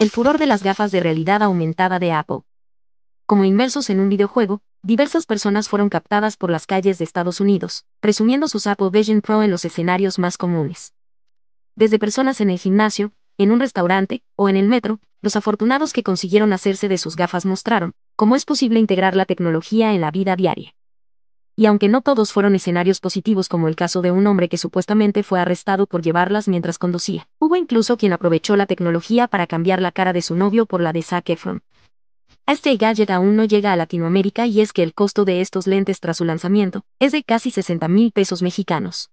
el furor de las gafas de realidad aumentada de Apple. Como inmersos en un videojuego, diversas personas fueron captadas por las calles de Estados Unidos, presumiendo sus Apple Vision Pro en los escenarios más comunes. Desde personas en el gimnasio, en un restaurante o en el metro, los afortunados que consiguieron hacerse de sus gafas mostraron cómo es posible integrar la tecnología en la vida diaria y aunque no todos fueron escenarios positivos como el caso de un hombre que supuestamente fue arrestado por llevarlas mientras conducía, hubo incluso quien aprovechó la tecnología para cambiar la cara de su novio por la de Zac Efron. Este gadget aún no llega a Latinoamérica y es que el costo de estos lentes tras su lanzamiento es de casi 60 mil pesos mexicanos.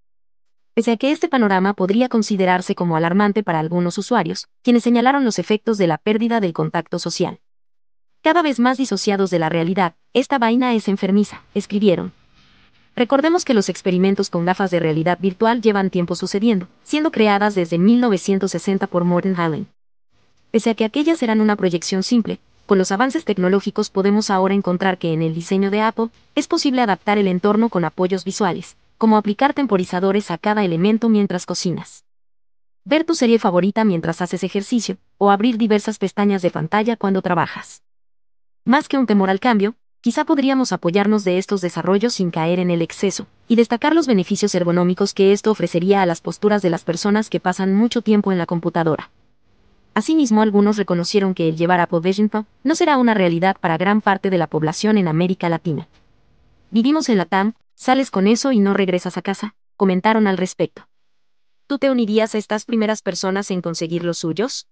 Pese a que este panorama podría considerarse como alarmante para algunos usuarios, quienes señalaron los efectos de la pérdida del contacto social. Cada vez más disociados de la realidad, esta vaina es enfermiza, escribieron. Recordemos que los experimentos con gafas de realidad virtual llevan tiempo sucediendo, siendo creadas desde 1960 por Morten Hallen. Pese a que aquellas eran una proyección simple, con los avances tecnológicos podemos ahora encontrar que en el diseño de Apple es posible adaptar el entorno con apoyos visuales, como aplicar temporizadores a cada elemento mientras cocinas. Ver tu serie favorita mientras haces ejercicio, o abrir diversas pestañas de pantalla cuando trabajas. Más que un temor al cambio, Quizá podríamos apoyarnos de estos desarrollos sin caer en el exceso, y destacar los beneficios ergonómicos que esto ofrecería a las posturas de las personas que pasan mucho tiempo en la computadora. Asimismo, algunos reconocieron que el llevar a no será una realidad para gran parte de la población en América Latina. Vivimos en la TAM, sales con eso y no regresas a casa, comentaron al respecto. ¿Tú te unirías a estas primeras personas en conseguir los suyos?